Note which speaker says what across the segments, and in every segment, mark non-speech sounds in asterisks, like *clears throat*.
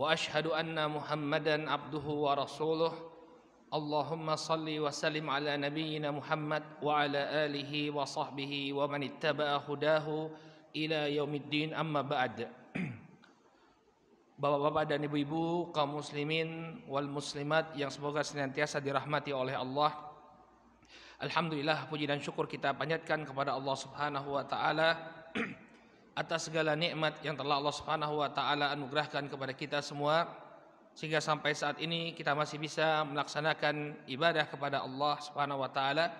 Speaker 1: واشهد ان محمدا عبده ورسوله اللهم صل وسلم على نبينا محمد وعلى اله وصحبه ومن اتبع هداه الى يوم الدين اما بعد Bapak-bapak dan ibu-ibu kaum muslimin wal muslimat yang semoga senantiasa dirahmati oleh Allah. Alhamdulillah puji dan syukur kita panjatkan kepada Allah Subhanahu wa taala *clears throat* atas segala nikmat yang telah Allah Subhanahu wa taala anugerahkan kepada kita semua sehingga sampai saat ini kita masih bisa melaksanakan ibadah kepada Allah Subhanahu wa taala.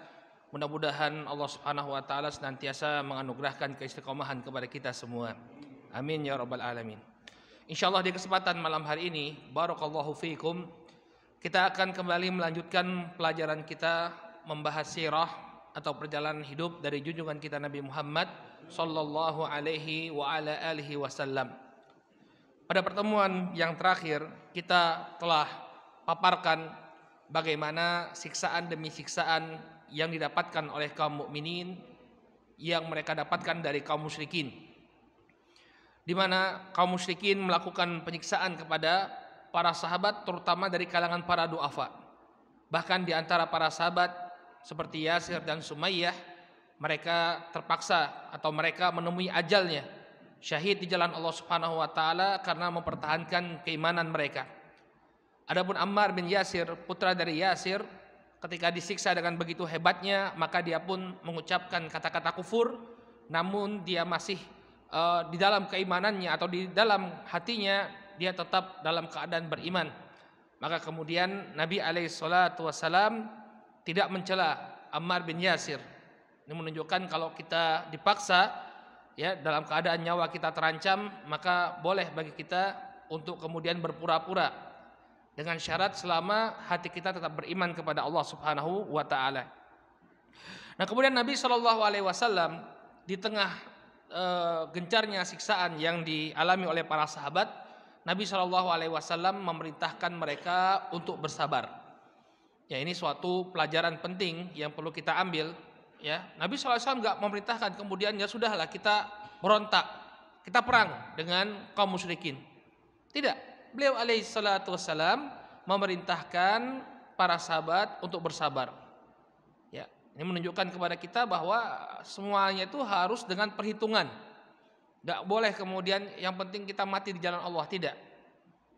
Speaker 1: Mudah-mudahan Allah Subhanahu wa taala senantiasa menganugerahkan keistiqomahan kepada kita semua. Amin ya rabbal alamin. Insyaallah di kesempatan malam hari ini barakallahu fiikum kita akan kembali melanjutkan pelajaran kita membahas sirah atau perjalanan hidup dari junjungan kita Nabi Muhammad sallallahu alaihi wa ala alihi wasallam. Pada pertemuan yang terakhir kita telah paparkan bagaimana siksaan demi siksaan yang didapatkan oleh kaum mukminin yang mereka dapatkan dari kaum musyrikin. Di mana kaum musyrikin melakukan penyiksaan kepada para sahabat terutama dari kalangan para duafa. Bahkan di antara para sahabat seperti Yasir dan Sumayyah mereka terpaksa atau mereka menemui ajalnya syahid di jalan Allah Subhanahu wa taala karena mempertahankan keimanan mereka. Adapun Ammar bin Yasir, putra dari Yasir, ketika disiksa dengan begitu hebatnya, maka dia pun mengucapkan kata-kata kufur, namun dia masih uh, di dalam keimanannya atau di dalam hatinya dia tetap dalam keadaan beriman. Maka kemudian Nabi Alaihissalam tidak mencela Ammar bin Yasir. Ini menunjukkan kalau kita dipaksa ya dalam keadaan nyawa kita terancam, maka boleh bagi kita untuk kemudian berpura-pura dengan syarat selama hati kita tetap beriman kepada Allah Subhanahu wa taala. Nah, kemudian Nabi Shallallahu alaihi wasallam di tengah e, gencarnya siksaan yang dialami oleh para sahabat, Nabi Shallallahu alaihi wasallam memerintahkan mereka untuk bersabar. Ya ini suatu pelajaran penting yang perlu kita ambil. Ya Nabi saw nggak memerintahkan kemudian ya sudahlah kita berontak, kita perang dengan kaum musyrikin. Tidak. Beliau Alaihissalam memerintahkan para sahabat untuk bersabar. Ya, ini menunjukkan kepada kita bahwa semuanya itu harus dengan perhitungan. Gak boleh kemudian yang penting kita mati di jalan Allah tidak.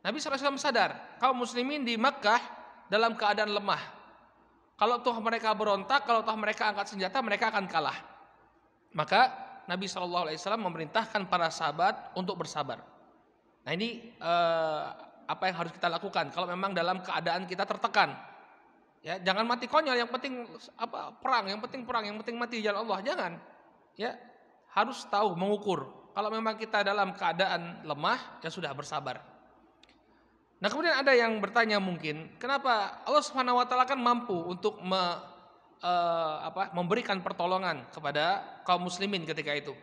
Speaker 1: Nabi SAW sadar kaum muslimin di Makkah dalam keadaan lemah. Kalau toh mereka berontak, kalau toh mereka angkat senjata, mereka akan kalah. Maka Nabi Shallallahu Alaihi Wasallam memerintahkan para sahabat untuk bersabar. Nah ini eh, apa yang harus kita lakukan? Kalau memang dalam keadaan kita tertekan, ya jangan mati konyol. Yang penting apa perang, yang penting perang, yang penting mati jalan ya Allah. Jangan, ya harus tahu mengukur. Kalau memang kita dalam keadaan lemah, ya sudah bersabar. Nah kemudian ada yang bertanya mungkin, kenapa Allah Subhanahu Wa Taala kan mampu untuk me, uh, apa, memberikan pertolongan kepada kaum muslimin ketika itu.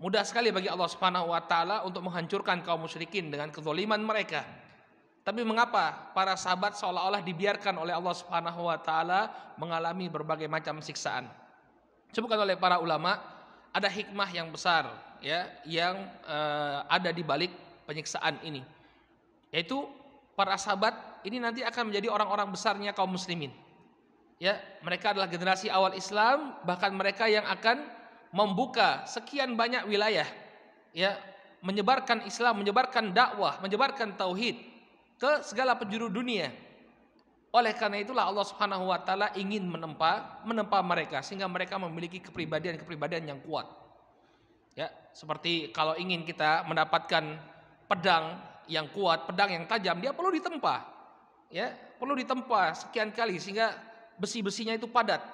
Speaker 1: Mudah sekali bagi Allah Subhanahu Wa Taala untuk menghancurkan kaum musyrikin dengan kezoliman mereka. Tapi mengapa para sahabat seolah-olah dibiarkan oleh Allah Subhanahu Wa Taala mengalami berbagai macam siksaan? Disebutkan oleh para ulama ada hikmah yang besar ya yang uh, ada di balik penyiksaan ini yaitu para sahabat ini nanti akan menjadi orang-orang besarnya kaum muslimin. Ya, mereka adalah generasi awal Islam, bahkan mereka yang akan membuka sekian banyak wilayah. Ya, menyebarkan Islam, menyebarkan dakwah, menyebarkan tauhid ke segala penjuru dunia. Oleh karena itulah Allah Subhanahu wa taala ingin menempa menempa mereka sehingga mereka memiliki kepribadian-kepribadian yang kuat. Ya, seperti kalau ingin kita mendapatkan pedang yang kuat, pedang yang tajam, dia perlu ditempa. Ya, perlu ditempa sekian kali sehingga besi-besinya itu padat.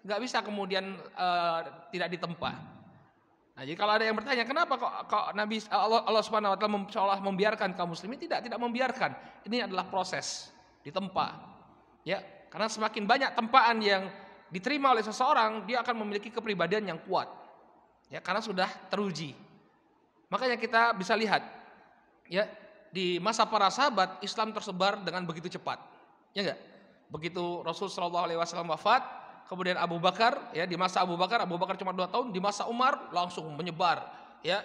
Speaker 1: Nggak bisa kemudian uh, tidak ditempa. Nah, jadi kalau ada yang bertanya, kenapa kok, kok Nabi Allah, Allah Subhanahu wa taala seolah membiarkan kaum muslimin? Tidak, tidak membiarkan. Ini adalah proses ditempa. Ya, karena semakin banyak tempaan yang diterima oleh seseorang, dia akan memiliki kepribadian yang kuat. Ya, karena sudah teruji. Makanya kita bisa lihat ya di masa para sahabat Islam tersebar dengan begitu cepat. Ya enggak? Begitu Rasul Shallallahu alaihi wasallam wafat, kemudian Abu Bakar ya di masa Abu Bakar Abu Bakar cuma dua tahun, di masa Umar langsung menyebar ya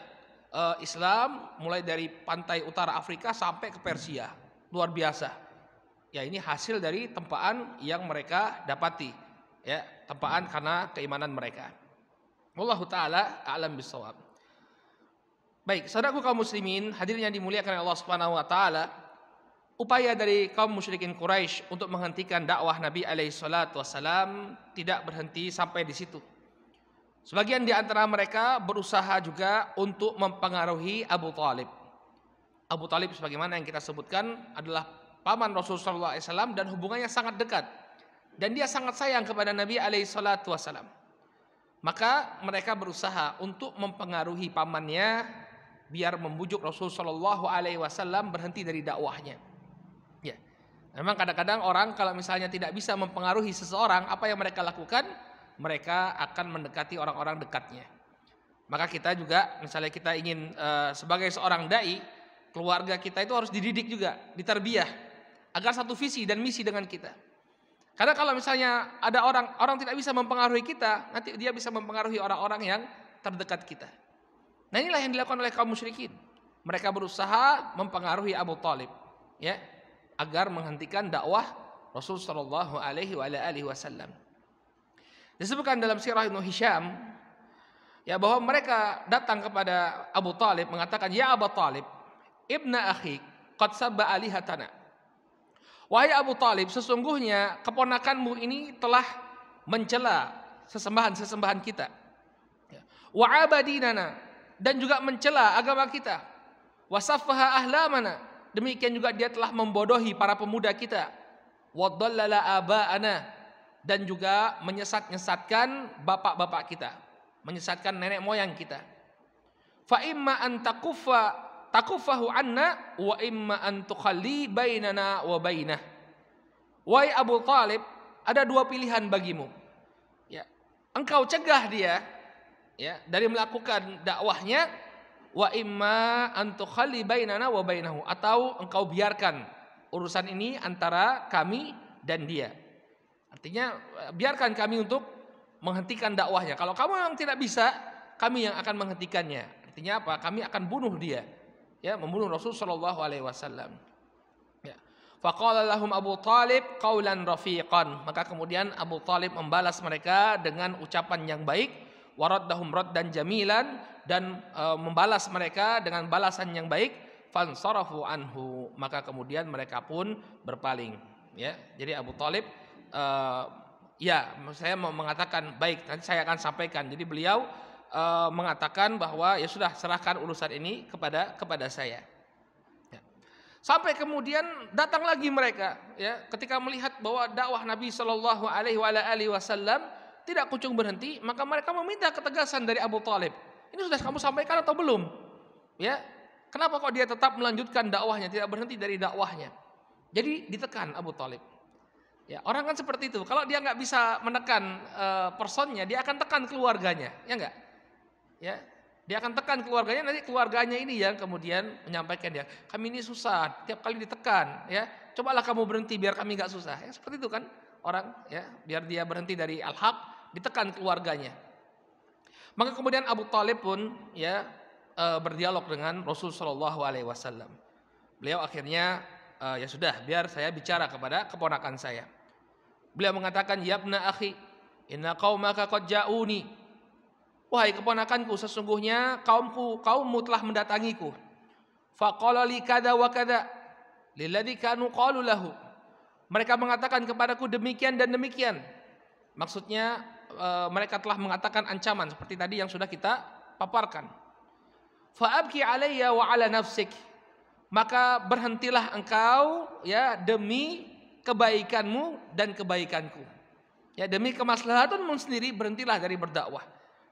Speaker 1: eh, Islam mulai dari pantai utara Afrika sampai ke Persia. Luar biasa. Ya ini hasil dari tempaan yang mereka dapati. Ya, tempaan karena keimanan mereka. Wallahu taala a'lam bisawab. Baik, saudaraku kaum muslimin, hadirnya dimuliakan oleh Allah Subhanahu wa taala, upaya dari kaum musyrikin Quraisy untuk menghentikan dakwah Nabi alaihi salatu wasalam tidak berhenti sampai di situ. Sebagian di antara mereka berusaha juga untuk mempengaruhi Abu Talib. Abu Talib sebagaimana yang kita sebutkan adalah paman Rasulullah SAW dan hubungannya sangat dekat. Dan dia sangat sayang kepada Nabi SAW. Maka mereka berusaha untuk mempengaruhi pamannya biar membujuk Rasul Shallallahu Alaihi Wasallam berhenti dari dakwahnya. Ya, memang kadang-kadang orang kalau misalnya tidak bisa mempengaruhi seseorang, apa yang mereka lakukan? Mereka akan mendekati orang-orang dekatnya. Maka kita juga, misalnya kita ingin e, sebagai seorang dai, keluarga kita itu harus dididik juga, diterbiah agar satu visi dan misi dengan kita. Karena kalau misalnya ada orang orang tidak bisa mempengaruhi kita, nanti dia bisa mempengaruhi orang-orang yang terdekat kita. Nah inilah yang dilakukan oleh kaum musyrikin. Mereka berusaha mempengaruhi Abu Talib, ya, agar menghentikan dakwah Rasul Shallallahu Alaihi Wasallam. Disebutkan dalam Sirah Nuhisham, Hisham, ya bahwa mereka datang kepada Abu Talib mengatakan, ya Abu Talib, ibna akhi, qad sabba alihatana. Wahai Abu Talib, sesungguhnya keponakanmu ini telah mencela sesembahan-sesembahan kita. Ya. Wa abadinana dan juga mencela agama kita. Wasafaha ahlamana. Demikian juga dia telah membodohi para pemuda kita. Wadallala aba'ana dan juga menyesat-nyesatkan bapak-bapak kita, menyesatkan nenek moyang kita. Fa imma an takufa takufahu anna wa imma an tukhalli bainana wa bainah. Wahai Abu Talib, ada dua pilihan bagimu. Ya. Engkau cegah dia ya dari melakukan dakwahnya wa imma antukhali bainana wa bainahu atau engkau biarkan urusan ini antara kami dan dia artinya e, biarkan kami untuk menghentikan dakwahnya kalau kamu memang tidak bisa kami yang akan menghentikannya artinya apa kami akan bunuh dia ya membunuh Rasul Shallallahu alaihi wasallam ya faqala lahum Abu Talib qaulan rafiqan maka kemudian Abu Talib membalas mereka dengan ucapan yang baik waraddahum raddan jamilan dan e, membalas mereka dengan balasan yang baik fansarafu anhu maka kemudian mereka pun berpaling ya jadi Abu Talib e, ya saya mau mengatakan baik nanti saya akan sampaikan jadi beliau e, mengatakan bahwa ya sudah serahkan urusan ini kepada kepada saya ya. sampai kemudian datang lagi mereka ya ketika melihat bahwa dakwah Nabi Shallallahu Alaihi Wasallam tidak kunjung berhenti, maka mereka meminta ketegasan dari Abu Talib. Ini sudah kamu sampaikan atau belum? Ya, kenapa kok dia tetap melanjutkan dakwahnya, tidak berhenti dari dakwahnya? Jadi ditekan Abu Talib. Ya, orang kan seperti itu. Kalau dia nggak bisa menekan e, personnya, dia akan tekan keluarganya, ya nggak? Ya, dia akan tekan keluarganya. Nanti keluarganya ini yang kemudian menyampaikan dia, kami ini susah, tiap kali ditekan, ya. Cobalah kamu berhenti biar kami nggak susah. Ya, seperti itu kan orang, ya. Biar dia berhenti dari al-haq, ditekan keluarganya. Maka kemudian Abu Talib pun ya e, berdialog dengan Rasul Shallallahu Alaihi Wasallam. Beliau akhirnya e, ya sudah biar saya bicara kepada keponakan saya. Beliau mengatakan yabna akhi inna kau qad ja'uni. Wahai keponakanku sesungguhnya kaumku kaummu telah mendatangiku. Faqala li kada wa kada lilladzi kanu qalu lahu. Mereka mengatakan kepadaku demikian dan demikian. Maksudnya e, mereka telah mengatakan ancaman seperti tadi yang sudah kita paparkan. Fa'abki alayya wa ala nafsik. Maka berhentilah engkau ya demi kebaikanmu dan kebaikanku. Ya demi kemaslahatanmu sendiri berhentilah dari berdakwah.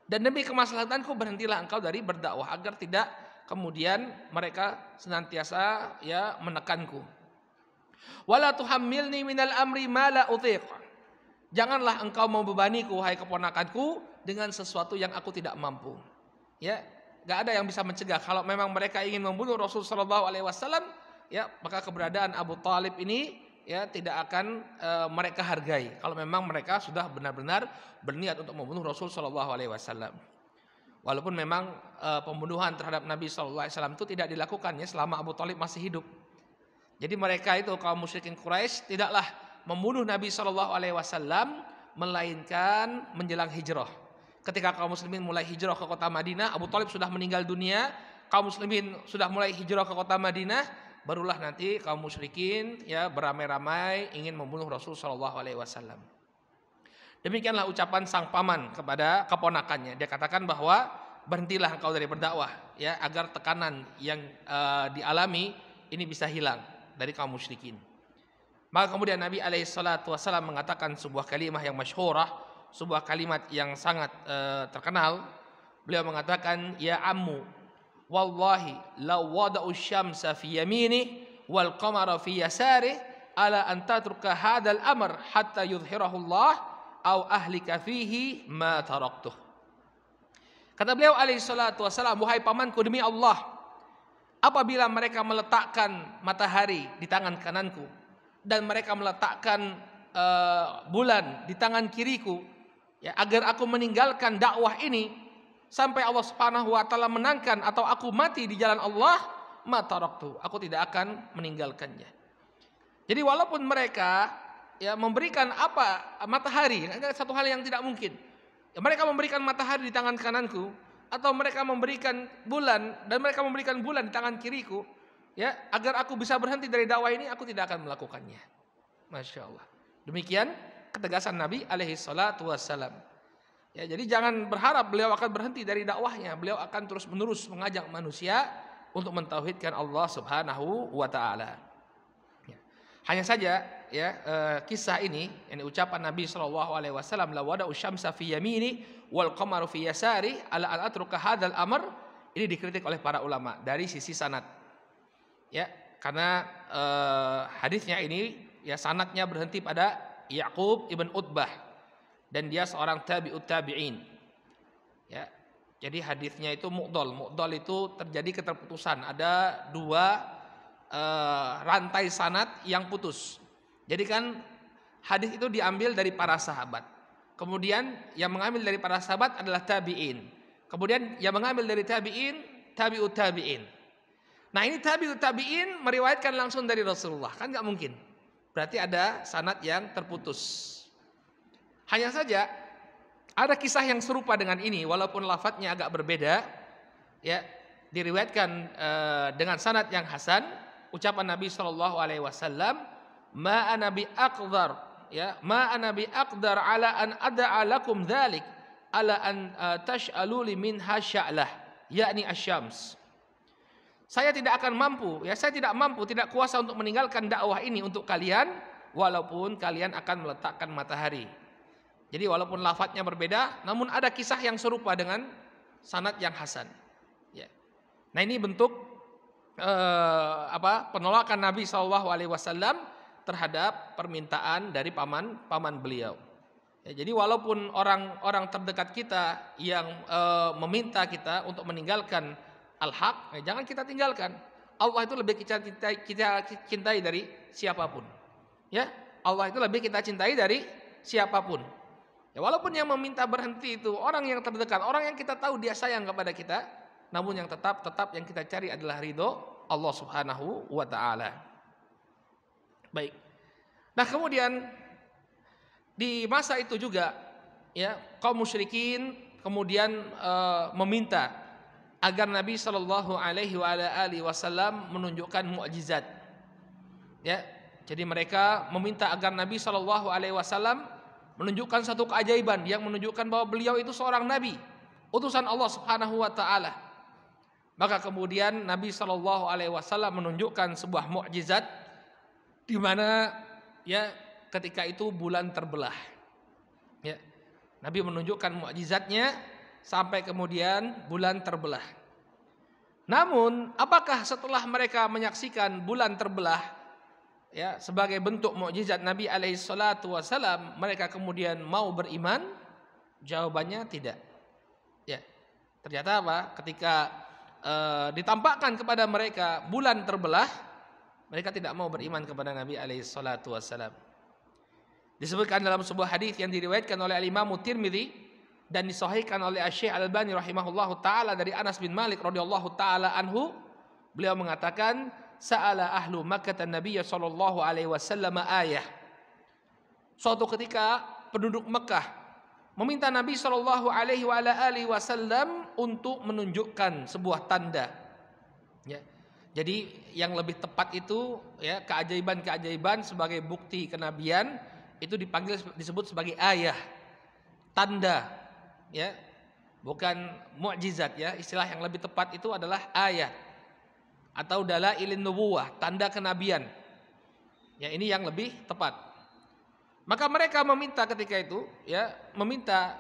Speaker 1: Dan demi kemaslahatanku berhentilah engkau dari berdakwah agar tidak kemudian mereka senantiasa ya menekanku. Wala tuhammilni minal amri ma la utiqa. Janganlah engkau ku, wahai keponakanku dengan sesuatu yang aku tidak mampu. Ya, gak ada yang bisa mencegah. Kalau memang mereka ingin membunuh Rasul Shallallahu Alaihi Wasallam, ya maka keberadaan Abu Talib ini ya tidak akan e, mereka hargai. Kalau memang mereka sudah benar-benar berniat untuk membunuh Rasul Shallallahu Alaihi Wasallam. Walaupun memang e, pembunuhan terhadap Nabi Shallallahu Alaihi Wasallam itu tidak dilakukannya selama Abu Talib masih hidup. Jadi mereka itu kaum musyrikin Quraisy tidaklah membunuh Nabi Shallallahu Alaihi Wasallam melainkan menjelang hijrah. Ketika kaum muslimin mulai hijrah ke kota Madinah, Abu Talib sudah meninggal dunia, kaum muslimin sudah mulai hijrah ke kota Madinah, barulah nanti kaum musyrikin ya beramai-ramai ingin membunuh Rasul Shallallahu Alaihi Wasallam. Demikianlah ucapan sang paman kepada keponakannya. Dia katakan bahwa berhentilah engkau dari berdakwah ya agar tekanan yang uh, dialami ini bisa hilang dari kaum musyrikin. Maka kemudian Nabi alaihissalatu mengatakan sebuah kalimat yang masyhurah, sebuah kalimat yang sangat uh, terkenal. Beliau mengatakan, "Ya ammu, wallahi law wada'u syamsa fi yamini wal qamara fi yasari ala an tatruka hadzal amr hatta yudhhirahu Allah au ahlika fihi ma taraktuh." Kata beliau salatu wassalam, "Wahai pamanku demi Allah, apabila mereka meletakkan matahari di tangan kananku, dan mereka meletakkan uh, bulan di tangan kiriku ya agar aku meninggalkan dakwah ini sampai Allah Subhanahu wa taala menangkan atau aku mati di jalan Allah mataraktu aku tidak akan meninggalkannya jadi walaupun mereka ya memberikan apa matahari satu hal yang tidak mungkin ya, mereka memberikan matahari di tangan kananku atau mereka memberikan bulan dan mereka memberikan bulan di tangan kiriku ya agar aku bisa berhenti dari dakwah ini aku tidak akan melakukannya masya Allah demikian ketegasan Nabi alaihi salatu wassalam ya jadi jangan berharap beliau akan berhenti dari dakwahnya beliau akan terus menerus mengajak manusia untuk mentauhidkan Allah subhanahu wa taala ya. hanya saja ya e, kisah ini ini ucapan Nabi Shallallahu alaihi wasallam la wada usham fi yamini wal qamaru fi ala al atruka hadal amr ini dikritik oleh para ulama dari sisi sanad ya karena eh, hadisnya ini ya sanatnya berhenti pada Yakub ibn Utbah dan dia seorang tabi tabi'in ya jadi hadisnya itu mukdol mukdol itu terjadi keterputusan ada dua eh, rantai sanat yang putus jadi kan hadis itu diambil dari para sahabat kemudian yang mengambil dari para sahabat adalah tabi'in kemudian yang mengambil dari tabi'in tabi tabi'in Nah ini tabi tabiin meriwayatkan langsung dari Rasulullah kan nggak mungkin. Berarti ada sanat yang terputus. Hanya saja ada kisah yang serupa dengan ini walaupun lafadznya agak berbeda ya diriwayatkan e, dengan sanat yang hasan ucapan Nabi Shallallahu alaihi wasallam ma bi aqdar ya ma anabi aqdar ala an ada alakum dalik ala an uh, tash'alu li minha yakni asyams saya tidak akan mampu, ya saya tidak mampu, tidak kuasa untuk meninggalkan dakwah ini untuk kalian walaupun kalian akan meletakkan matahari. Jadi walaupun lafadznya berbeda, namun ada kisah yang serupa dengan sanad yang hasan. Ya. Nah ini bentuk eh, apa penolakan Nabi saw Alaihi Wasallam terhadap permintaan dari paman paman beliau. Ya, jadi walaupun orang-orang terdekat kita yang eh, meminta kita untuk meninggalkan al-haq, ya jangan kita tinggalkan. Allah itu lebih kita cintai, kita cintai dari siapapun. Ya, Allah itu lebih kita cintai dari siapapun. Ya, walaupun yang meminta berhenti itu orang yang terdekat, orang yang kita tahu dia sayang kepada kita, namun yang tetap tetap yang kita cari adalah ridho Allah Subhanahu wa taala. Baik. Nah, kemudian di masa itu juga ya kaum musyrikin kemudian e, meminta agar Nabi Shallallahu Alaihi Wasallam menunjukkan mukjizat. Ya, jadi mereka meminta agar Nabi Shallallahu Alaihi Wasallam menunjukkan satu keajaiban yang menunjukkan bahwa beliau itu seorang nabi, utusan Allah Subhanahu Wa Taala. Maka kemudian Nabi Shallallahu Alaihi Wasallam menunjukkan sebuah mukjizat di mana ya ketika itu bulan terbelah. Ya, Nabi menunjukkan mukjizatnya sampai kemudian bulan terbelah. Namun, apakah setelah mereka menyaksikan bulan terbelah ya sebagai bentuk mukjizat Nabi alaihi salatu wasalam, mereka kemudian mau beriman? Jawabannya tidak. Ya. Ternyata apa? Ketika e, ditampakkan kepada mereka bulan terbelah, mereka tidak mau beriman kepada Nabi alaihi salatu wasalam. Disebutkan dalam sebuah hadis yang diriwayatkan oleh Imam Tirmidzi dan disahihkan oleh Syekh Al-Albani rahimahullahu taala dari Anas bin Malik radhiyallahu taala anhu beliau mengatakan sa'ala ahlu Makkah Nabi sallallahu alaihi wasallam ayah suatu ketika penduduk Mekah meminta Nabi sallallahu alaihi wa alihi wasallam untuk menunjukkan sebuah tanda ya jadi yang lebih tepat itu ya keajaiban-keajaiban sebagai bukti kenabian itu dipanggil disebut sebagai ayah tanda ya bukan mukjizat ya istilah yang lebih tepat itu adalah ayat atau ilin nubuwah tanda kenabian ya ini yang lebih tepat maka mereka meminta ketika itu ya meminta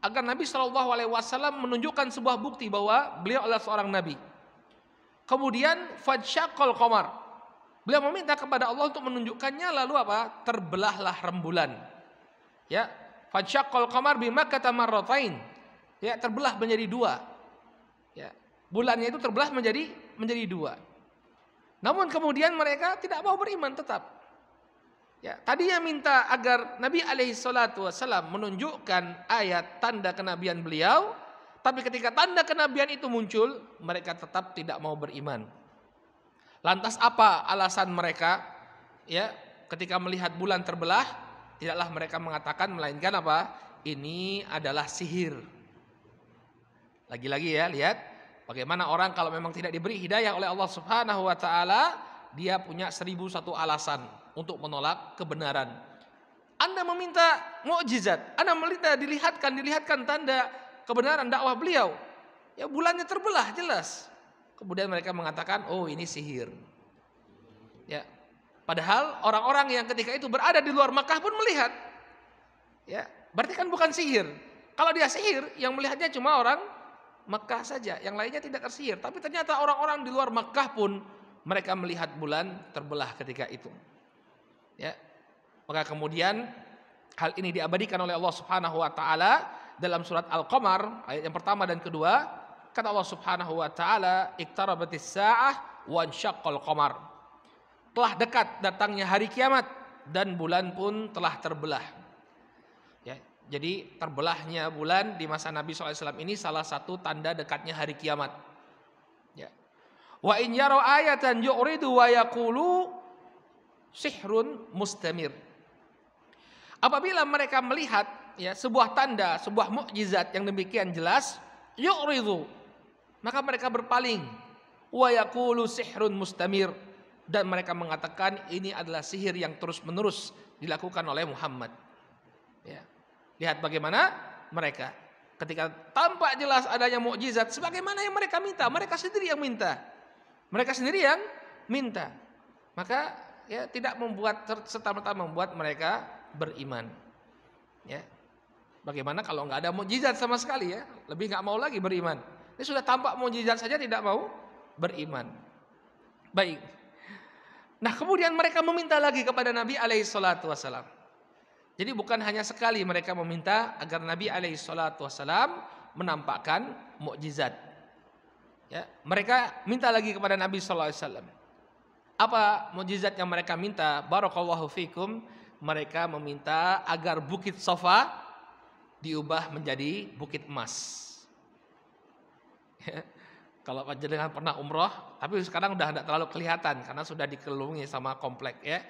Speaker 1: agar Nabi Shallallahu Alaihi Wasallam menunjukkan sebuah bukti bahwa beliau adalah seorang nabi kemudian fadshakol komar beliau meminta kepada Allah untuk menunjukkannya lalu apa terbelahlah rembulan ya Fansyaqqal Kamar bima kata Marotain Ya, terbelah menjadi dua. Ya, bulannya itu terbelah menjadi menjadi dua. Namun kemudian mereka tidak mau beriman tetap. Ya, yang minta agar Nabi Alaihissalam menunjukkan ayat tanda kenabian beliau, tapi ketika tanda kenabian itu muncul, mereka tetap tidak mau beriman. Lantas apa alasan mereka? Ya, ketika melihat bulan terbelah, tidaklah mereka mengatakan melainkan apa? Ini adalah sihir. Lagi-lagi ya, lihat bagaimana orang kalau memang tidak diberi hidayah oleh Allah Subhanahu wa taala, dia punya seribu satu alasan untuk menolak kebenaran. Anda meminta mukjizat, Anda meminta dilihatkan, dilihatkan tanda kebenaran dakwah beliau. Ya bulannya terbelah jelas. Kemudian mereka mengatakan, "Oh, ini sihir." Ya, Padahal orang-orang yang ketika itu berada di luar Mekah pun melihat. Ya, berarti kan bukan sihir. Kalau dia sihir, yang melihatnya cuma orang Mekah saja, yang lainnya tidak tersihir. Tapi ternyata orang-orang di luar Mekah pun mereka melihat bulan terbelah ketika itu. Ya. Maka kemudian hal ini diabadikan oleh Allah Subhanahu wa taala dalam surat Al-Qamar ayat yang pertama dan kedua kata Allah Subhanahu wa taala iktarabatis saah wa ansyaqqal qamar telah dekat datangnya hari kiamat dan bulan pun telah terbelah. Ya, jadi terbelahnya bulan di masa Nabi SAW ini salah satu tanda dekatnya hari kiamat. Ya. Wa in yaro dan yu'ridu wa yakulu sihrun mustamir. Apabila mereka melihat ya sebuah tanda, sebuah mukjizat yang demikian jelas, yu'ridu maka mereka berpaling wa yakulu sihrun mustamir dan mereka mengatakan ini adalah sihir yang terus-menerus dilakukan oleh Muhammad. Ya. Lihat bagaimana mereka ketika tampak jelas adanya mukjizat sebagaimana yang mereka minta, mereka sendiri yang minta. Mereka sendiri yang minta. Maka ya tidak membuat serta-merta membuat mereka beriman. Ya. Bagaimana kalau nggak ada mukjizat sama sekali ya? Lebih nggak mau lagi beriman. Ini sudah tampak mukjizat saja tidak mau beriman. Baik. Nah kemudian mereka meminta lagi kepada Nabi alaihi salatu wasalam. Jadi bukan hanya sekali mereka meminta agar Nabi alaihi salatu wasalam menampakkan mukjizat. Ya, mereka minta lagi kepada Nabi sallallahu alaihi wasallam. Apa mukjizat yang mereka minta? Barakallahu fikum. Mereka meminta agar bukit sofa diubah menjadi bukit emas. Ya kalau panjenengan pernah umroh, tapi sekarang udah tidak terlalu kelihatan karena sudah dikelilingi sama komplek ya,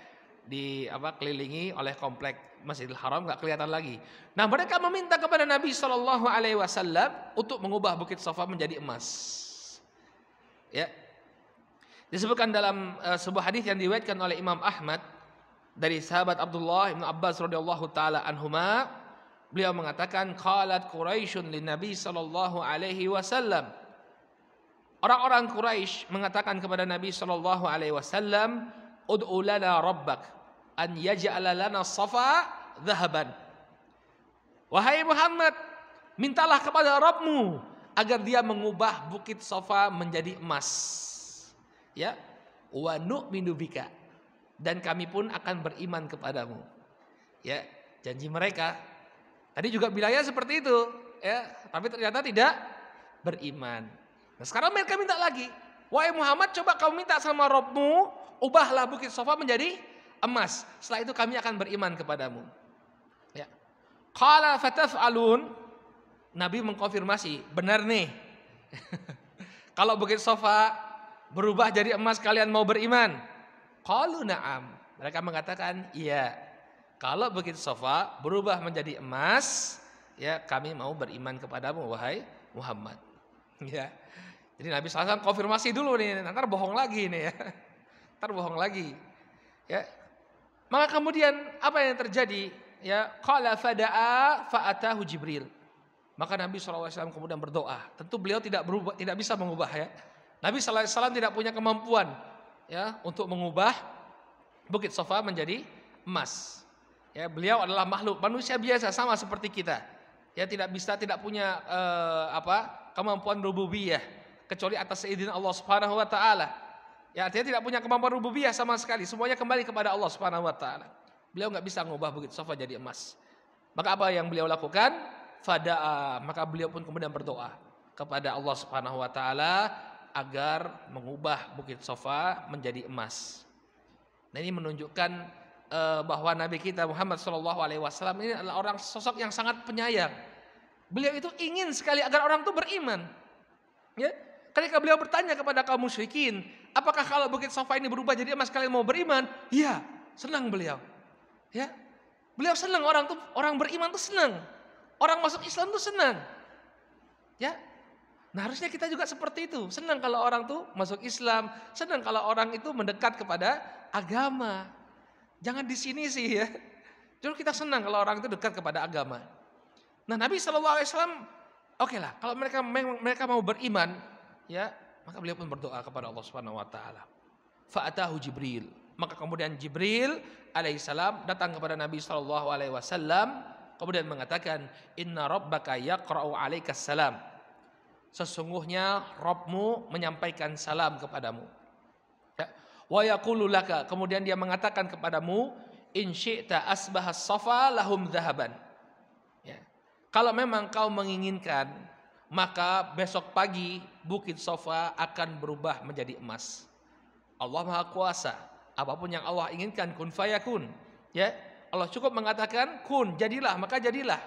Speaker 1: di apa kelilingi oleh komplek Masjidil Haram nggak kelihatan lagi. Nah mereka meminta kepada Nabi Shallallahu Alaihi Wasallam untuk mengubah Bukit Sofa menjadi emas. Ya, disebutkan dalam uh, sebuah hadis yang diwetkan oleh Imam Ahmad dari sahabat Abdullah bin Abbas radhiyallahu taala anhuma beliau mengatakan qalat quraisyun lin nabi sallallahu alaihi wasallam Orang-orang Quraisy mengatakan kepada Nabi Shallallahu Alaihi Wasallam, udulana lana rabbak an yaj'ala lana safa dhahaban." Wahai Muhammad, mintalah kepada Rabbmu agar dia mengubah bukit Safa menjadi emas. Ya, wa nu'minu bika dan kami pun akan beriman kepadamu. Ya, janji mereka. Tadi juga bilangnya seperti itu, ya, tapi ternyata tidak beriman. Nah sekarang mereka minta lagi. Wahai Muhammad coba kamu minta sama Robmu, ubahlah bukit sofa menjadi emas. Setelah itu kami akan beriman kepadamu. Ya. fataf alun Nabi mengkonfirmasi, benar nih. *laughs* Kalau bukit sofa berubah jadi emas kalian mau beriman? Kalu na'am. Mereka mengatakan iya. Kalau bukit sofa berubah menjadi emas, ya kami mau beriman kepadamu wahai Muhammad. *laughs* Ya. Jadi Nabi SAW konfirmasi dulu nih, nanti bohong lagi nih ya. *laughs* Ntar bohong lagi. Ya. Maka kemudian apa yang terjadi? Ya, qala fadaa fa'atahu Jibril. Maka Nabi SAW kemudian berdoa. Tentu beliau tidak berubah, tidak bisa mengubah ya. Nabi SAW tidak punya kemampuan ya untuk mengubah Bukit Sofa menjadi emas. Ya, beliau adalah makhluk manusia biasa sama seperti kita. Ya tidak bisa, tidak punya eh, apa kemampuan rububiyah kecuali atas seizin Allah Subhanahu wa taala. Ya dia tidak punya kemampuan rububiyah sama sekali, semuanya kembali kepada Allah Subhanahu wa taala. Beliau nggak bisa mengubah bukit sofa jadi emas. Maka apa yang beliau lakukan? Fada'a, maka beliau pun kemudian berdoa kepada Allah Subhanahu wa taala agar mengubah bukit sofa menjadi emas. Nah ini menunjukkan eh, bahwa Nabi kita Muhammad Shallallahu Alaihi Wasallam ini adalah orang sosok yang sangat penyayang. Beliau itu ingin sekali agar orang itu beriman. Ya, Ketika beliau bertanya kepada kaum musyrikin, apakah kalau Bukit sofa ini berubah jadi emas kalian mau beriman? Iya, senang beliau. Ya, beliau senang orang tuh orang beriman tuh senang, orang masuk Islam tuh senang. Ya, Nah harusnya kita juga seperti itu. Senang kalau orang tuh masuk Islam, senang kalau orang itu mendekat kepada agama. Jangan di sini sih ya. Justru kita senang kalau orang itu dekat kepada agama. Nah Nabi Shallallahu Alaihi Wasallam, oke okay lah, kalau mereka mereka mau beriman, ya maka beliau pun berdoa kepada Allah Subhanahu wa taala. Fa'atahu Jibril. Maka kemudian Jibril alaihissalam datang kepada Nabi sallallahu alaihi wasallam kemudian mengatakan inna rabbaka yaqra'u alaika salam. Sesungguhnya Robmu menyampaikan salam kepadamu. Ya. Wa yaqulu laka kemudian dia mengatakan kepadamu in syi'ta asbahas safa lahum dhahaban. Ya. Kalau memang kau menginginkan maka besok pagi bukit sofa akan berubah menjadi emas. Allah Maha Kuasa. Apapun yang Allah inginkan kun fayakun. Ya, Allah cukup mengatakan kun, jadilah, maka jadilah.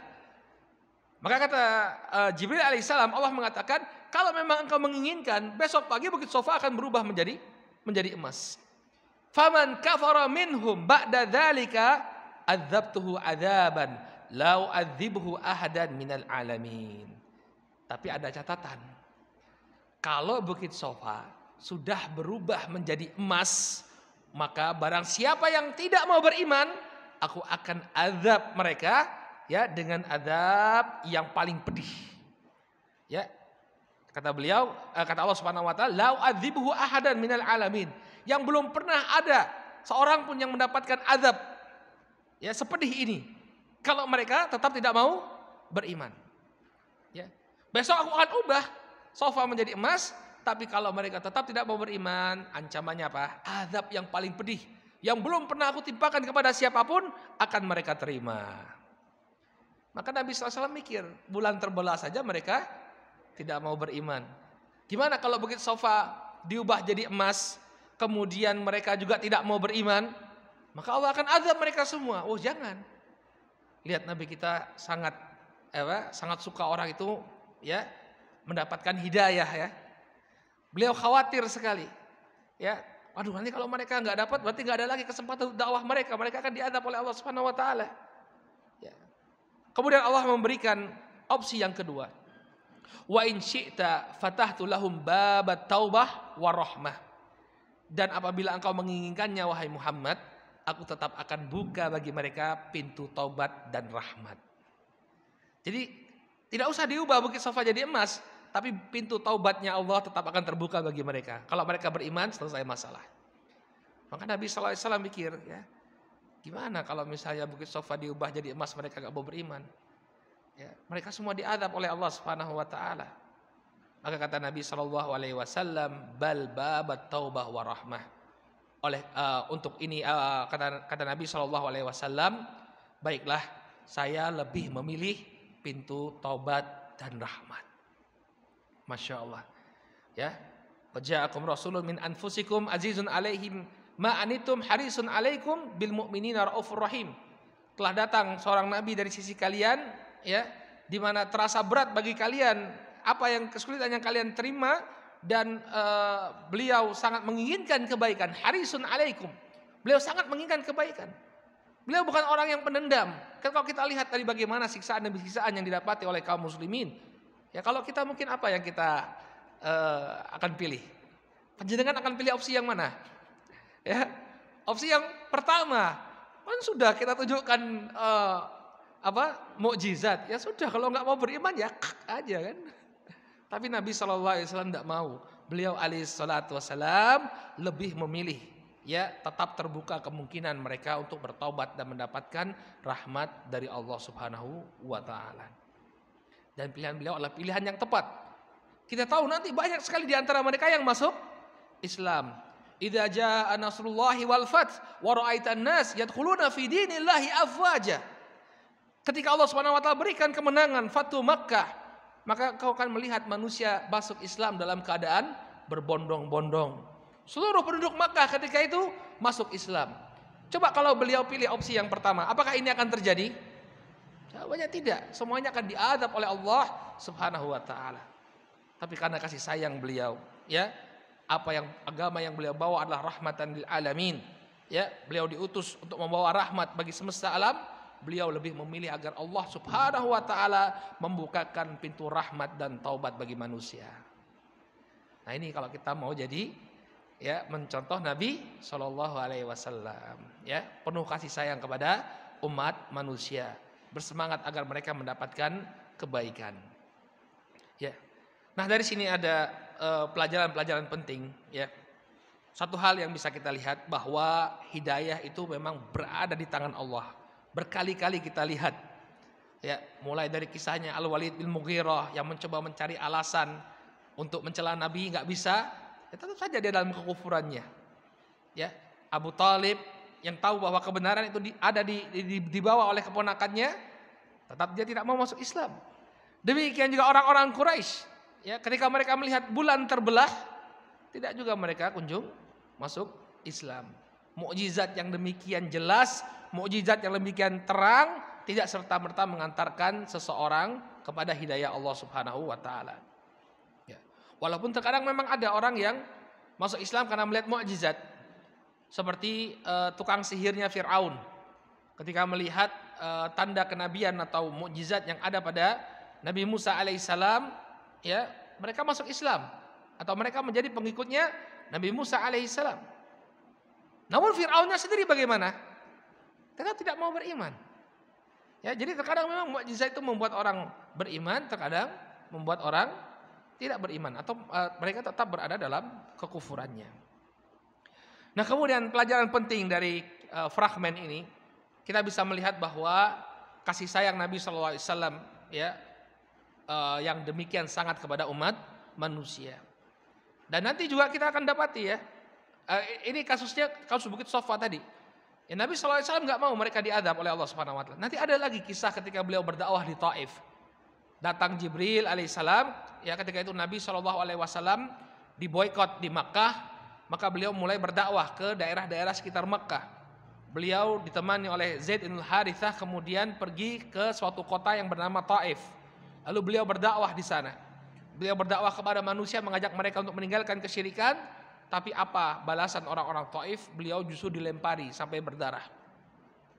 Speaker 1: Maka kata uh, Jibril alaihissalam Allah mengatakan, kalau memang engkau menginginkan, besok pagi bukit sofa akan berubah menjadi menjadi emas. Faman kafara minhum ba'da dzalika azabtuhu azaban lau u'adzibhu ahadan minal alamin. Tapi ada catatan. Kalau bukit sofa sudah berubah menjadi emas, maka barang siapa yang tidak mau beriman, aku akan azab mereka ya dengan azab yang paling pedih. Ya. Kata beliau, eh, kata Allah Subhanahu wa taala, "Lau adzibuhu ahadan minal alamin." Yang belum pernah ada seorang pun yang mendapatkan azab ya sepedih ini. Kalau mereka tetap tidak mau beriman. Ya. Besok aku akan ubah sofa menjadi emas, tapi kalau mereka tetap tidak mau beriman, ancamannya apa? Azab yang paling pedih, yang belum pernah aku timpakan kepada siapapun, akan mereka terima. Maka Nabi SAW mikir, bulan terbelah saja mereka tidak mau beriman. Gimana kalau bukit sofa diubah jadi emas, kemudian mereka juga tidak mau beriman, maka Allah akan azab mereka semua. Oh jangan. Lihat Nabi kita sangat eh sangat suka orang itu ya mendapatkan hidayah ya. Beliau khawatir sekali. Ya, waduh nanti kalau mereka nggak dapat berarti nggak ada lagi kesempatan dakwah mereka. Mereka akan diadab oleh Allah Subhanahu wa taala. Ya. Kemudian Allah memberikan opsi yang kedua. Wa in syi'ta fatahtu lahum babat taubah wa rahmah. Dan apabila engkau menginginkannya wahai Muhammad, aku tetap akan buka bagi mereka pintu taubat dan rahmat. Jadi tidak usah diubah Bukit sofa jadi emas, tapi pintu taubatnya Allah tetap akan terbuka bagi mereka. Kalau mereka beriman, selesai masalah. Maka Nabi SAW mikir, ya, gimana kalau misalnya Bukit Sofa diubah jadi emas mereka gak mau beriman. Ya, mereka semua diadab oleh Allah Subhanahu Wa Taala. Maka kata Nabi Shallallahu Alaihi Wasallam, bal babat taubah warahmah. Oleh uh, untuk ini uh, kata kata Nabi Shallallahu Alaihi Wasallam, baiklah saya lebih memilih pintu taubat dan rahmat. Masya Allah. Ya. Waja'akum rasulun min anfusikum azizun alaihim ma'anitum harisun alaikum bil mu'minina raufur rahim. Telah datang seorang nabi dari sisi kalian ya, di mana terasa berat bagi kalian apa yang kesulitan yang kalian terima dan uh, beliau sangat menginginkan kebaikan. Harisun alaikum. Beliau sangat menginginkan kebaikan. Beliau bukan orang yang penendam. Kan kalau kita lihat tadi bagaimana siksaan demi siksaan yang didapati oleh kaum muslimin, Ya kalau kita mungkin apa yang kita uh, akan pilih? Penjenengan akan pilih opsi yang mana? Ya, opsi yang pertama kan sudah kita tunjukkan uh, apa mukjizat ya sudah kalau nggak mau beriman ya aja kan. Tapi Nabi Shallallahu Alaihi Wasallam tidak mau. Beliau Ali Shallallahu Wasallam lebih memilih ya tetap terbuka kemungkinan mereka untuk bertobat dan mendapatkan rahmat dari Allah Subhanahu Wa Taala. Dan pilihan beliau adalah pilihan yang tepat. Kita tahu nanti banyak sekali di antara mereka yang masuk Islam. Idza jaa nasrullahi wal fath wa ra'aitan nas yadkhuluna fi dinillahi afwaja. Ketika Allah Subhanahu wa taala berikan kemenangan Fatu Makkah, maka kau akan melihat manusia masuk Islam dalam keadaan berbondong-bondong. Seluruh penduduk Makkah ketika itu masuk Islam. Coba kalau beliau pilih opsi yang pertama, apakah ini akan terjadi? Jawabannya tidak. Semuanya akan diadab oleh Allah Subhanahu wa taala. Tapi karena kasih sayang beliau, ya, apa yang agama yang beliau bawa adalah rahmatan lil alamin. Ya, beliau diutus untuk membawa rahmat bagi semesta alam. Beliau lebih memilih agar Allah Subhanahu wa taala membukakan pintu rahmat dan taubat bagi manusia. Nah, ini kalau kita mau jadi ya mencontoh Nabi Shallallahu alaihi wasallam, ya, penuh kasih sayang kepada umat manusia bersemangat agar mereka mendapatkan kebaikan. Ya. Nah, dari sini ada eh, pelajaran-pelajaran uh, penting, ya. Satu hal yang bisa kita lihat bahwa hidayah itu memang berada di tangan Allah. Berkali-kali kita lihat ya, mulai dari kisahnya Al-Walid bin Mughirah yang mencoba mencari alasan untuk mencela Nabi nggak bisa, ya tentu saja dia dalam kekufurannya. Ya, Abu Talib yang tahu bahwa kebenaran itu ada di, di, dibawa oleh keponakannya, tetap dia tidak mau masuk Islam. Demikian juga orang-orang Quraisy, ya ketika mereka melihat bulan terbelah, tidak juga mereka kunjung masuk Islam. Mukjizat yang demikian jelas, mukjizat yang demikian terang, tidak serta merta mengantarkan seseorang kepada hidayah Allah Subhanahu Wa Taala. Ya. Walaupun terkadang memang ada orang yang masuk Islam karena melihat mukjizat, seperti uh, tukang sihirnya Firaun ketika melihat uh, tanda kenabian atau mukjizat yang ada pada Nabi Musa alaihissalam ya mereka masuk Islam atau mereka menjadi pengikutnya Nabi Musa alaihissalam namun Firaunnya sendiri bagaimana tetap tidak mau beriman ya jadi terkadang memang mukjizat itu membuat orang beriman terkadang membuat orang tidak beriman atau uh, mereka tetap berada dalam kekufurannya Nah kemudian pelajaran penting dari uh, fragmen ini kita bisa melihat bahwa kasih sayang Nabi Shallallahu Alaihi Wasallam ya uh, yang demikian sangat kepada umat manusia. Dan nanti juga kita akan dapati ya uh, ini kasusnya kasus Bukit Sofa tadi. Ya, Nabi Shallallahu Alaihi Wasallam nggak mau mereka diadab oleh Allah Subhanahu Wa Taala. Nanti ada lagi kisah ketika beliau berdakwah di Taif. Datang Jibril Alaihissalam ya ketika itu Nabi Shallallahu Alaihi Wasallam diboykot di Makkah maka beliau mulai berdakwah ke daerah-daerah sekitar Mekah. Beliau ditemani oleh Zaid bin Harithah kemudian pergi ke suatu kota yang bernama Taif. Lalu beliau berdakwah di sana. Beliau berdakwah kepada manusia mengajak mereka untuk meninggalkan kesyirikan, tapi apa balasan orang-orang Taif? Beliau justru dilempari sampai berdarah.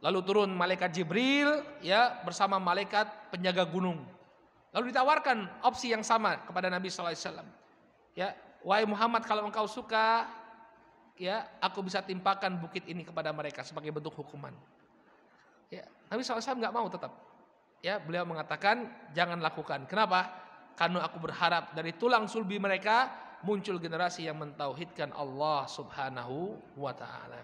Speaker 1: Lalu turun malaikat Jibril ya bersama malaikat penjaga gunung. Lalu ditawarkan opsi yang sama kepada Nabi sallallahu alaihi wasallam. Ya, wahai Muhammad kalau engkau suka ya aku bisa timpakan bukit ini kepada mereka sebagai bentuk hukuman. Ya, Nabi SAW nggak mau tetap. Ya, beliau mengatakan jangan lakukan. Kenapa? Karena aku berharap dari tulang sulbi mereka muncul generasi yang mentauhidkan Allah Subhanahu wa taala.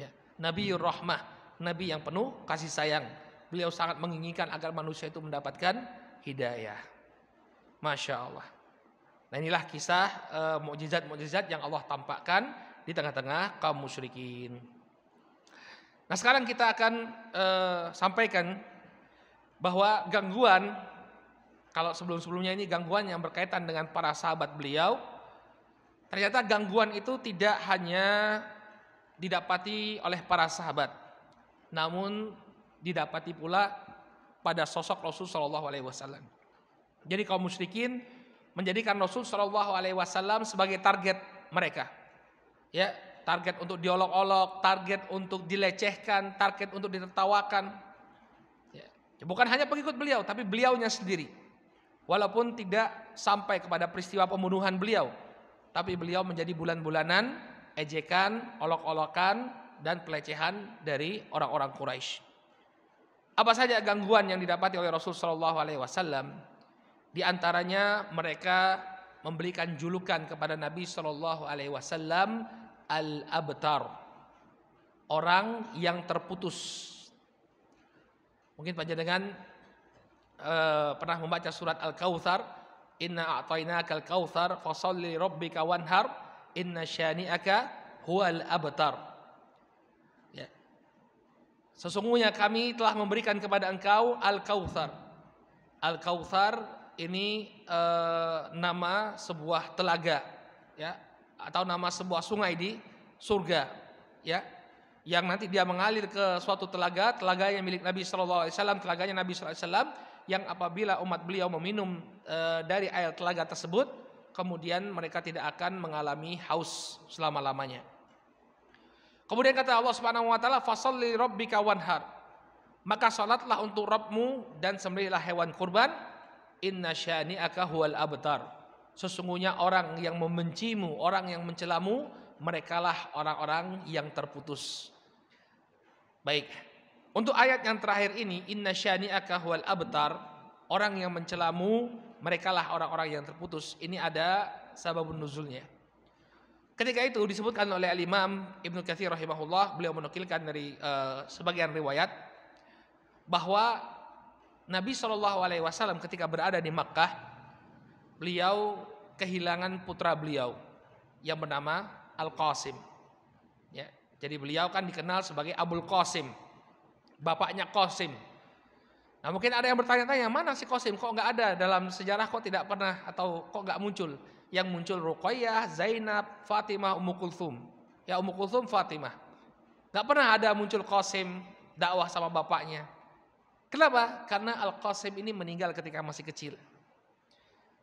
Speaker 1: Ya, Nabi Rahmah, nabi yang penuh kasih sayang. Beliau sangat menginginkan agar manusia itu mendapatkan hidayah. Masya Allah. Nah inilah kisah e, mukjizat-mukjizat yang Allah tampakkan di tengah-tengah kaum musyrikin. Nah, sekarang kita akan eh, sampaikan bahwa gangguan kalau sebelum-sebelumnya ini gangguan yang berkaitan dengan para sahabat beliau, ternyata gangguan itu tidak hanya didapati oleh para sahabat, namun didapati pula pada sosok Rasul Shallallahu Alaihi Wasallam. Jadi kaum musyrikin menjadikan Rasul Shallallahu Alaihi Wasallam sebagai target mereka. Ya, target untuk diolok-olok, target untuk dilecehkan, target untuk ditertawakan. Ya. ya. Bukan hanya pengikut beliau, tapi beliaunya sendiri. Walaupun tidak sampai kepada peristiwa pembunuhan beliau, tapi beliau menjadi bulan-bulanan ejekan, olok-olokan, dan pelecehan dari orang-orang Quraisy. Apa saja gangguan yang didapati oleh Rasul Shallallahu Alaihi Wasallam? Di antaranya mereka memberikan julukan kepada Nabi Shallallahu Alaihi Wasallam al abtar orang yang terputus. Mungkin panjenengan uh, eh, pernah membaca surat al kautsar Inna a'tainaka al-kautsar fasalli rabbika wanhar inna syani'aka huwal abtar. Ya. Sesungguhnya kami telah memberikan kepada engkau al kautsar al kautsar ini e, nama sebuah telaga ya atau nama sebuah sungai di surga ya yang nanti dia mengalir ke suatu telaga, telaga yang milik Nabi Shallallahu Alaihi Wasallam, telaganya Nabi Shallallahu Alaihi Wasallam, yang apabila umat beliau meminum e, dari air telaga tersebut, kemudian mereka tidak akan mengalami haus selama lamanya. Kemudian kata Allah Subhanahu Wa Taala, fasalli robbika wanhar. Maka sholatlah untuk Rabbmu dan sembelihlah hewan kurban inna syani'aka huwal abtar. Sesungguhnya orang yang membencimu, orang yang mencelamu, merekalah orang-orang yang terputus. Baik. Untuk ayat yang terakhir ini, inna syani'aka huwal abtar, orang yang mencelamu, merekalah orang-orang yang terputus. Ini ada sababun nuzulnya. Ketika itu disebutkan oleh Al-Imam Ibnu Katsir rahimahullah, beliau menukilkan dari uh, sebagian riwayat bahwa Nabi Shallallahu Alaihi Wasallam ketika berada di Makkah, beliau kehilangan putra beliau yang bernama Al Qasim. Ya, jadi beliau kan dikenal sebagai Abul Qasim, bapaknya Qasim. Nah mungkin ada yang bertanya-tanya mana si Qasim kok nggak ada dalam sejarah kok tidak pernah atau kok nggak muncul? Yang muncul Ruqayyah, Zainab, Fatimah, Ummu Kulthum. Ya Ummu Kulthum, Fatimah. Gak pernah ada muncul Qasim dakwah sama bapaknya. Kenapa? Karena Al-Qasim ini meninggal ketika masih kecil.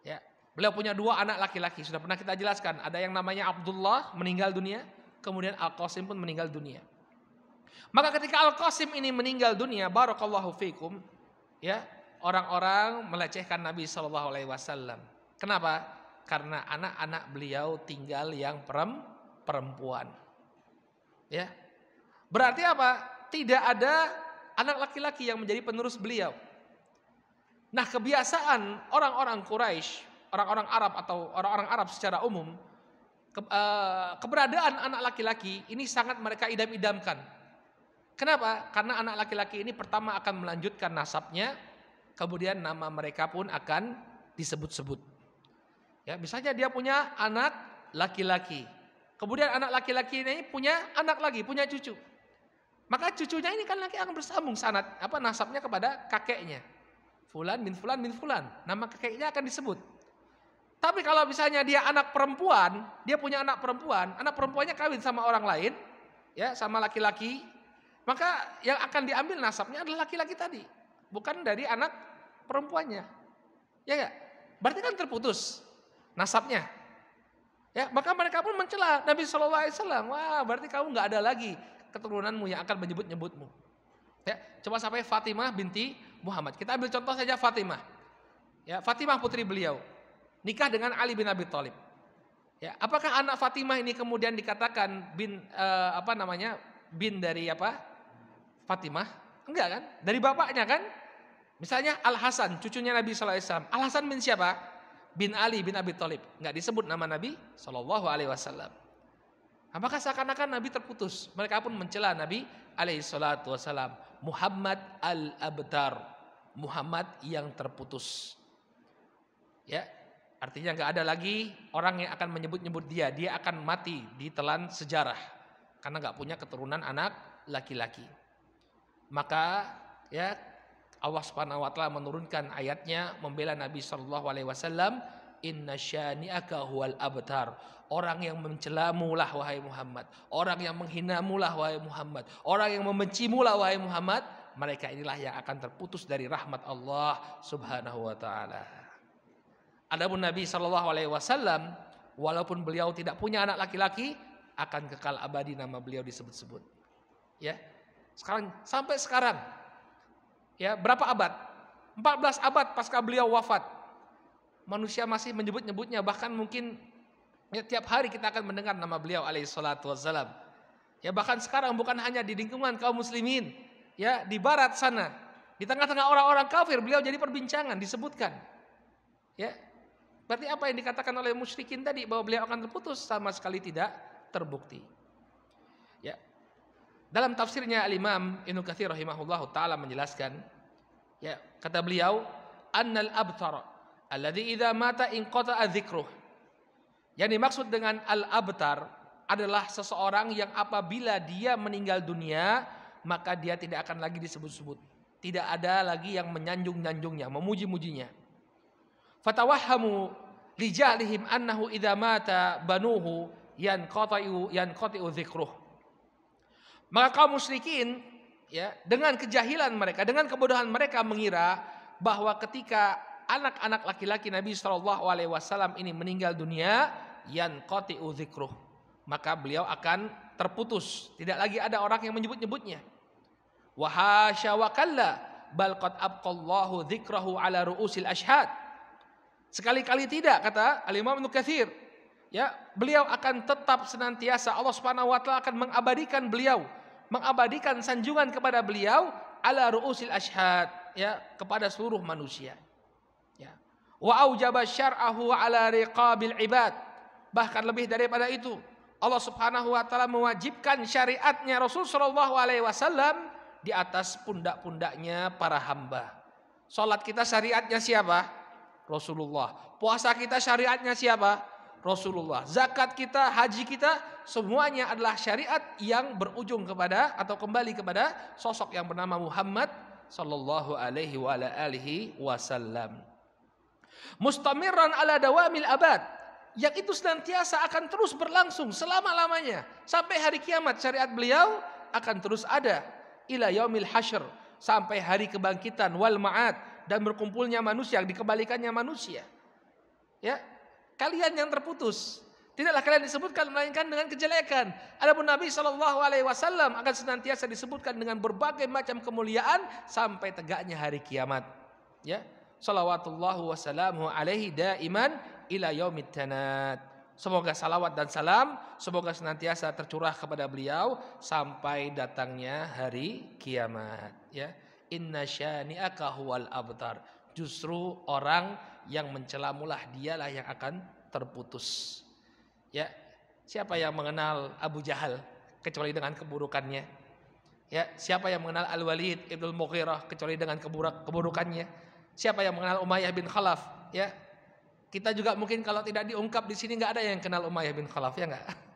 Speaker 1: Ya. Beliau punya dua anak laki-laki, sudah pernah kita jelaskan. Ada yang namanya Abdullah meninggal dunia, kemudian Al-Qasim pun meninggal dunia. Maka ketika Al-Qasim ini meninggal dunia, barakallahu fikum, ya, orang-orang melecehkan Nabi Shallallahu alaihi wasallam. Kenapa? Karena anak-anak beliau tinggal yang perempuan. Ya. Berarti apa? Tidak ada anak laki-laki yang menjadi penerus beliau. Nah, kebiasaan orang-orang Quraisy, orang-orang Arab atau orang-orang Arab secara umum, ke, uh, keberadaan anak laki-laki ini sangat mereka idam-idamkan. Kenapa? Karena anak laki-laki ini pertama akan melanjutkan nasabnya, kemudian nama mereka pun akan disebut-sebut. Ya, misalnya dia punya anak laki-laki. Kemudian anak laki-laki ini punya anak lagi, punya cucu. Maka cucunya ini kan lagi akan bersambung sanat apa nasabnya kepada kakeknya. Fulan bin Fulan bin Fulan. Nama kakeknya akan disebut. Tapi kalau misalnya dia anak perempuan, dia punya anak perempuan, anak perempuannya kawin sama orang lain, ya sama laki-laki, maka yang akan diambil nasabnya adalah laki-laki tadi, bukan dari anak perempuannya. Ya enggak? Berarti kan terputus nasabnya. Ya, maka mereka pun mencela Nabi Shallallahu Alaihi Wasallam. Wah, berarti kamu nggak ada lagi keturunanmu yang akan menyebut-nyebutmu. Ya, coba sampai Fatimah binti Muhammad. Kita ambil contoh saja Fatimah. Ya, Fatimah putri beliau nikah dengan Ali bin Abi Thalib. Ya, apakah anak Fatimah ini kemudian dikatakan bin eh, apa namanya? bin dari apa? Fatimah? Enggak kan? Dari bapaknya kan? Misalnya Al Hasan, cucunya Nabi Shallallahu alaihi wasallam. Al Hasan bin siapa? Bin Ali bin Abi Thalib. Enggak disebut nama Nabi Shallallahu alaihi wasallam. Apakah seakan-akan Nabi terputus? Mereka pun mencela Nabi alaihi salatu wasalam. Muhammad al-abtar. Muhammad yang terputus. Ya, artinya nggak ada lagi orang yang akan menyebut-nyebut dia. Dia akan mati ditelan sejarah karena nggak punya keturunan anak laki-laki. Maka ya Allah Subhanahu wa taala menurunkan ayatnya membela Nabi sallallahu alaihi wasallam inna syani'aka huwal abtar. Orang yang mencelamu lah wahai Muhammad. Orang yang menghinamu lah wahai Muhammad. Orang yang membencimu lah wahai Muhammad. Mereka inilah yang akan terputus dari rahmat Allah subhanahu wa ta'ala. Adapun Nabi Shallallahu Alaihi Wasallam, walaupun beliau tidak punya anak laki-laki, akan kekal abadi nama beliau disebut-sebut. Ya, sekarang sampai sekarang, ya berapa abad? 14 abad pasca beliau wafat manusia masih menyebut-nyebutnya bahkan mungkin ya, tiap hari kita akan mendengar nama beliau alaihi salatu wassalam. Ya bahkan sekarang bukan hanya di lingkungan kaum muslimin, ya di barat sana, di tengah-tengah orang-orang kafir beliau jadi perbincangan disebutkan. Ya. Berarti apa yang dikatakan oleh musyrikin tadi bahwa beliau akan terputus sama sekali tidak terbukti. Ya. Dalam tafsirnya Al-Imam Ibnu Katsir rahimahullahu taala menjelaskan ya, kata beliau annal abtara Alladhi idha mata inqata adzikruh. Yang dimaksud dengan al-abtar adalah seseorang yang apabila dia meninggal dunia, maka dia tidak akan lagi disebut-sebut. Tidak ada lagi yang menyanjung-nyanjungnya, memuji-mujinya. Fatawahhamu lijahlihim annahu idha mata banuhu yanqata'u yanqata'u dzikruh. Maka kaum musyrikin ya dengan kejahilan mereka, dengan kebodohan mereka mengira bahwa ketika anak-anak laki-laki Nabi Shallallahu Alaihi Wasallam ini meninggal dunia, yan koti uzikruh, maka beliau akan terputus. Tidak lagi ada orang yang menyebut-nyebutnya. Wahasyawakallah bal qad abqallahu dzikrahu ala ru'usil ashhad. Sekali-kali tidak kata Al-Imam Nukathir. Ya, beliau akan tetap senantiasa Allah Subhanahu wa taala akan mengabadikan beliau, mengabadikan sanjungan kepada beliau ala ru'usil ashhad ya kepada seluruh manusia. Wa aujaba syar'ahu ala riqabil ibad. Bahkan lebih daripada itu, Allah Subhanahu wa taala mewajibkan syariatnya Rasul sallallahu alaihi wasallam di atas pundak-pundaknya para hamba. Salat kita syariatnya siapa? Rasulullah. Puasa kita syariatnya siapa? Rasulullah. Zakat kita, haji kita semuanya adalah syariat yang berujung kepada atau kembali kepada sosok yang bernama Muhammad sallallahu alaihi wa alihi wasallam. Mustamirran ala dawamil abad. Yang itu senantiasa akan terus berlangsung selama-lamanya. Sampai hari kiamat syariat beliau akan terus ada. Ila yaumil hasyr. Sampai hari kebangkitan wal ma'ad. Dan berkumpulnya manusia, dikembalikannya manusia. Ya, Kalian yang terputus. Tidaklah kalian disebutkan melainkan dengan kejelekan. Adapun Nabi Shallallahu Alaihi Wasallam akan senantiasa disebutkan dengan berbagai macam kemuliaan sampai tegaknya hari kiamat. Ya, salawatullahu wasalamu alaihi daiman ila yaumit tanat. Semoga salawat dan salam semoga senantiasa tercurah kepada beliau sampai datangnya hari kiamat ya. Inna syani'aka huwal abtar. Justru orang yang mulah dialah yang akan terputus. Ya, siapa yang mengenal Abu Jahal kecuali dengan keburukannya? Ya, siapa yang mengenal Al-Walid Ibnu Mughirah kecuali dengan keburuk keburukannya? Siapa yang mengenal Umayyah bin Khalaf? Ya, kita juga mungkin kalau tidak diungkap di sini nggak ada yang kenal Umayyah bin Khalaf ya nggak? *laughs*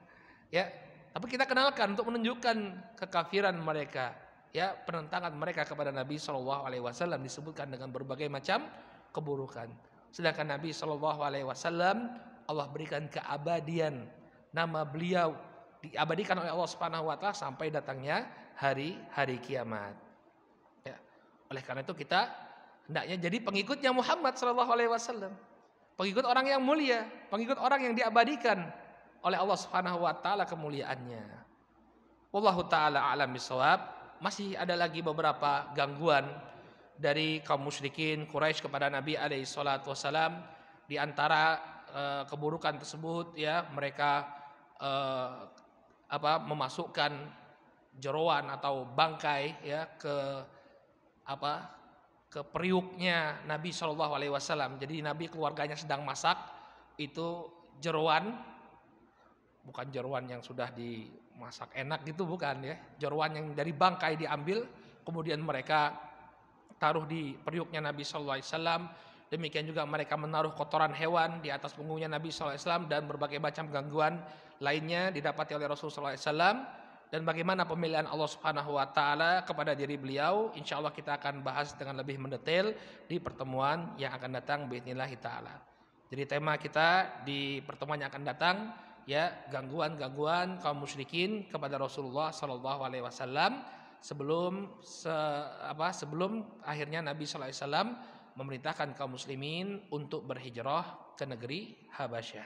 Speaker 1: Ya, tapi kita kenalkan untuk menunjukkan kekafiran mereka, ya penentangan mereka kepada Nabi Shallallahu Alaihi Wasallam disebutkan dengan berbagai macam keburukan. Sedangkan Nabi Shallallahu Alaihi Wasallam Allah berikan keabadian nama beliau diabadikan oleh Allah Subhanahu Wa Taala sampai datangnya hari hari kiamat. Ya. Oleh karena itu kita Hendaknya jadi pengikutnya Muhammad Shallallahu Alaihi Wasallam, pengikut orang yang mulia, pengikut orang yang diabadikan oleh Allah Subhanahu Wa Taala kemuliaannya. Wallahu taala alam bisawab. Masih ada lagi beberapa gangguan dari kaum musyrikin Quraisy kepada Nabi alaihi salatu Wasallam di antara eh, keburukan tersebut ya mereka eh, apa memasukkan jeroan atau bangkai ya ke apa ke periuknya Nabi Shallallahu Alaihi Wasallam. Jadi Nabi keluarganya sedang masak itu jeruan, bukan jeruan yang sudah dimasak enak gitu bukan ya, jeruan yang dari bangkai diambil, kemudian mereka taruh di periuknya Nabi Shallallahu Alaihi Wasallam. Demikian juga mereka menaruh kotoran hewan di atas punggungnya Nabi Shallallahu Alaihi dan berbagai macam gangguan lainnya didapati oleh Rasul Shallallahu Alaihi dan bagaimana pemilihan Allah Subhanahu wa taala kepada diri beliau insya Allah kita akan bahas dengan lebih mendetail di pertemuan yang akan datang bismillah taala. Jadi tema kita di pertemuan yang akan datang ya gangguan-gangguan kaum musyrikin kepada Rasulullah sallallahu alaihi wasallam sebelum se, apa sebelum akhirnya Nabi sallallahu alaihi wasallam memerintahkan kaum muslimin untuk berhijrah ke negeri Habasyah.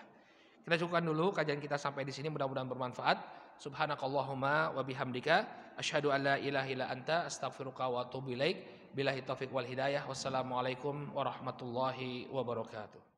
Speaker 1: Kita cukupkan dulu kajian kita sampai di sini mudah-mudahan bermanfaat subhanakallahumma wa bihamdika asyhadu alla ilaha illa anta astaghfiruka wa atubu ilaik billahi taufik wal hidayah wassalamualaikum warahmatullahi wabarakatuh